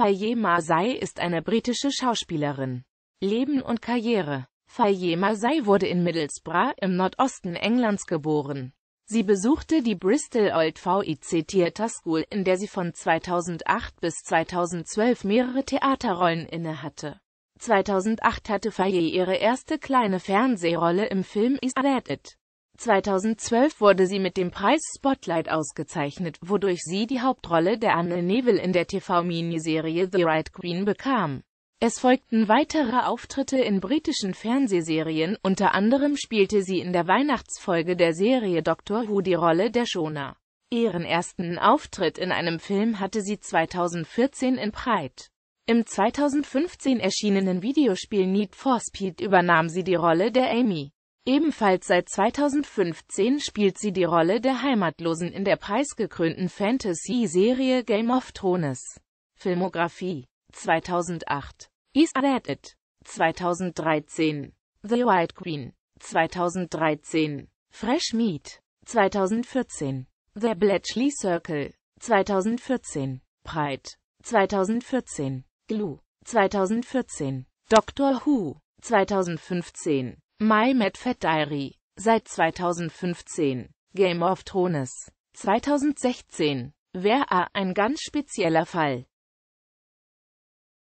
Fayema Sai ist eine britische Schauspielerin. Leben und Karriere Fayema Sai wurde in Middlesbrough im Nordosten Englands geboren. Sie besuchte die Bristol Old VIC Theatre School, in der sie von 2008 bis 2012 mehrere Theaterrollen innehatte. 2008 hatte Faye ihre erste kleine Fernsehrolle im Film Is That It? 2012 wurde sie mit dem Preis Spotlight ausgezeichnet, wodurch sie die Hauptrolle der Anne Neville in der TV-Miniserie The Right Queen bekam. Es folgten weitere Auftritte in britischen Fernsehserien, unter anderem spielte sie in der Weihnachtsfolge der Serie Doctor Who die Rolle der Shona. Ihren ersten Auftritt in einem Film hatte sie 2014 in Pride. Im 2015 erschienenen Videospiel Need for Speed übernahm sie die Rolle der Amy. Ebenfalls seit 2015 spielt sie die Rolle der Heimatlosen in der preisgekrönten Fantasy-Serie Game of Thrones. Filmografie 2008 Is That It 2013 The White Queen 2013 Fresh Meat 2014 The Bletchley Circle 2014 Pride 2014 Glue 2014 Doctor Who 2015 My Mad Fat Diary. Seit 2015. Game of Thrones. 2016. Wer a ein ganz spezieller Fall.